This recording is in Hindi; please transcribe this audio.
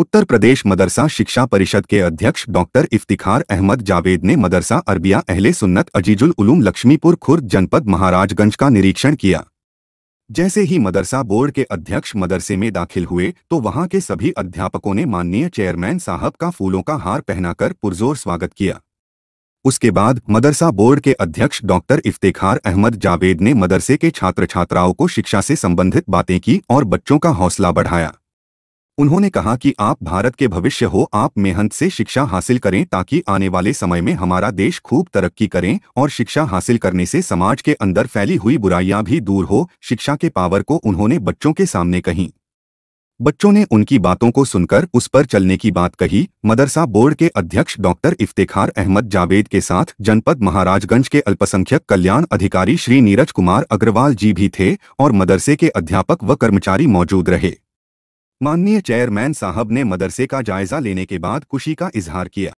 उत्तर प्रदेश मदरसा शिक्षा परिषद के अध्यक्ष डॉक्टर इफ्तिखार अहमद जावेद ने मदरसा अरबिया अहले सुन्नत अजीजुल उलूम लक्ष्मीपुर खुर्द जनपद महाराजगंज का निरीक्षण किया जैसे ही मदरसा बोर्ड के अध्यक्ष मदरसे में दाखिल हुए तो वहां के सभी अध्यापकों ने माननीय चेयरमैन साहब का फूलों का हार पहनाकर पुरजोर स्वागत किया उसके बाद मदरसा बोर्ड के अध्यक्ष डॉक्टर इफ्तिखार अहमद जावेद ने मदरसे के छात्र छात्राओं को शिक्षा से संबंधित बातें की और बच्चों का हौसला बढ़ाया उन्होंने कहा कि आप भारत के भविष्य हो आप मेहनत से शिक्षा हासिल करें ताकि आने वाले समय में हमारा देश खूब तरक्की करें और शिक्षा हासिल करने से समाज के अंदर फैली हुई बुराइयां भी दूर हो शिक्षा के पावर को उन्होंने बच्चों के सामने कही बच्चों ने उनकी बातों को सुनकर उस पर चलने की बात कही मदरसा बोर्ड के अध्यक्ष डॉक्टर इफ्तेखार अहमद जावेद के साथ जनपद महाराजगंज के अल्पसंख्यक कल्याण अधिकारी श्री नीरज कुमार अग्रवाल जी भी थे और मदरसे के अध्यापक व कर्मचारी मौजूद रहे माननीय चेयरमैन साहब ने मदरसे का जायजा लेने के बाद खुशी का इजहार किया